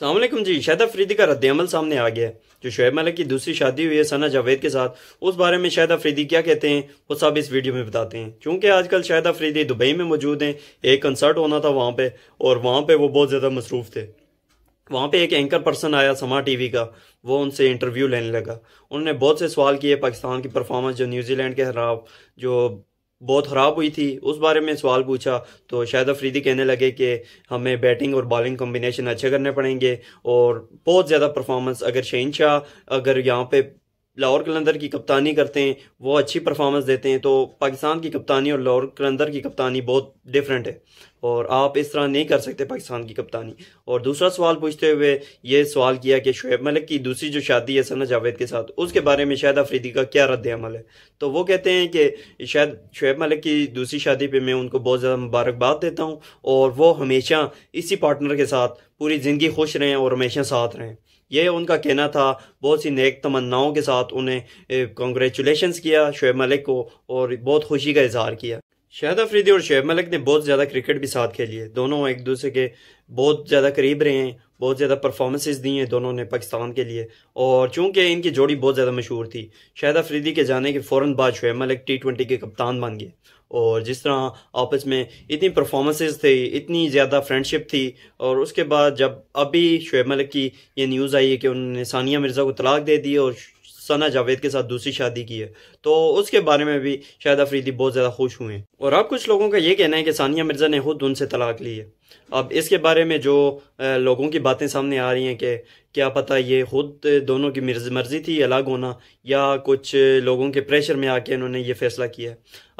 सलामकुम जी शायद अफरीदी का रद्दमल सामने आ गया है जो शुएब मलिक की दूसरी शादी हुई है सना जावेद के साथ उस बारे में शायद अफरीदी क्या कहते हैं वो सब इस वीडियो में बताते हैं क्योंकि आजकल शायद अफरीदी दुबई में मौजूद हैं एक कंसर्ट होना था वहाँ पे और वहाँ पे वो बहुत ज़्यादा मसरूफ़ थे वहाँ पे एक एंकर पर्सन आया समा टी का वो उनसे इंटरव्यू लेने लगा उन्होंने बहुत से सवाल किए पाकिस्तान की परफॉर्मेंस जो न्यूजीलैंड के खिलाफ जो बहुत ख़राब हुई थी उस बारे में सवाल पूछा तो शायद अफरीदी कहने लगे कि हमें बैटिंग और बॉलिंग कॉम्बिनेशन अच्छे करने पड़ेंगे और बहुत ज़्यादा परफॉर्मेंस अगर शाह अगर यहाँ पे लाहौर कलंदर की कप्तानी करते हैं वो अच्छी परफॉर्मेंस देते हैं तो पाकिस्तान की कप्तानी और लाहौर कलंदर की कप्तानी बहुत डिफरेंट है और आप इस तरह नहीं कर सकते पाकिस्तान की कप्तानी और दूसरा सवाल पूछते हुए ये सवाल किया कि शुएब मलिक की दूसरी जो शादी है सना जावेद के साथ उसके बारे में शायद अफरीदी का क्या रद्द अमल है तो वो कहते हैं कि शायद शुएब मलिक की दूसरी शादी पे मैं उनको बहुत ज़्यादा मुबारकबाद देता हूँ और वो हमेशा इसी पार्टनर के साथ पूरी ज़िंदगी खुश रहें और हमेशा साथ रहें यह उनका कहना था बहुत सी नेक तमन्नाओं के साथ उन्हें कॉन्ग्रेचुलेशन किया शुएब मलिक को और बहुत खुशी का इजहार किया शाहिद अफरीदी और शेब मलिक ने बहुत ज़्यादा क्रिकेट भी साथ खेली है दोनों एक दूसरे के बहुत ज़्यादा करीब रहे हैं बहुत ज़्यादा परफॉर्मेंसेस दी हैं दोनों ने पाकिस्तान के लिए और चूंकि इनकी जोड़ी बहुत ज़्यादा मशहूर थी शाहिद अफरीदी के जाने के फ़ौर बाद शेब मलिक टी ट्वेंटी के कप्तान बन गए और जिस तरह आपस में इतनी परफॉर्मेंसेस थे इतनी ज़्यादा फ्रेंडशिप थी और उसके बाद जब अभी शुएब मलिक की ये न्यूज़ आई है कि उन्होंने सानिया मिर्ज़ा को तलाक दे दी और सना जावेद के साथ दूसरी शादी की है तो उसके बारे में भी शायद अफरीदी बहुत ज़्यादा खुश हुए हैं और अब कुछ लोगों का ये कहना है कि सानिया मिर्ज़ा ने खुद उनसे तलाक ली है अब इसके बारे में जो लोगों की बातें सामने आ रही हैं कि क्या पता ये खुद दोनों की मर्जी थी अलग होना या कुछ लोगों के प्रेशर में आके इन्होंने ये फैसला किया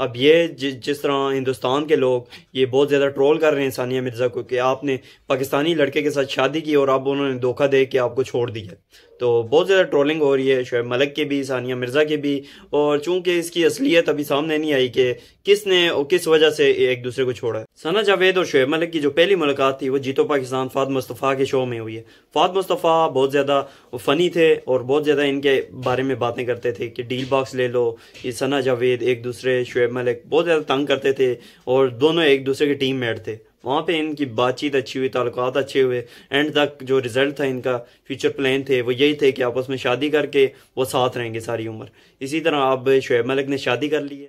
अब ये जिस तरह हिंदुस्तान के लोग ये बहुत ज़्यादा ट्रोल कर रहे हैं सानिया मिर्ज़ा को कि आपने पाकिस्तानी लड़के के साथ शादी की और अब उन्होंने धोखा दे के आपको छोड़ दिया तो बहुत ज़्यादा ट्रोलिंग हो रही है शोब मलिक के भी सानिया मिर्ज़ा के भी और चूंकि इसकी असलियत अभी सामने नहीं आई कि किसने और किस वजह से एक दूसरे को छोड़ा है सना जावेद और शोब मलिक की जो पहली मुलाकात थी वो जीतो पाकिस्तान फाद मुस्तफ़ा के शो में हुई है फाद मुस्तफ़ा बहुत ज़्यादा फ़नी थे और बहुत ज़्यादा इनके बारे में बातें करते थे कि डील बॉक्स ले लो ये सना जावेद एक दूसरे शुएब मलिक बहुत ज़्यादा तंग करते थे और दोनों एक दूसरे के टीम मेट थे वहाँ पे इनकी बातचीत अच्छी हुई ताल्लुक अच्छे हुए एंड तक जो रिजल्ट था इनका फ्यूचर प्लान थे वो यही थे कि आपस में शादी करके वो साथ रहेंगे सारी उम्र इसी तरह अब शुएब मलिक ने शादी कर ली है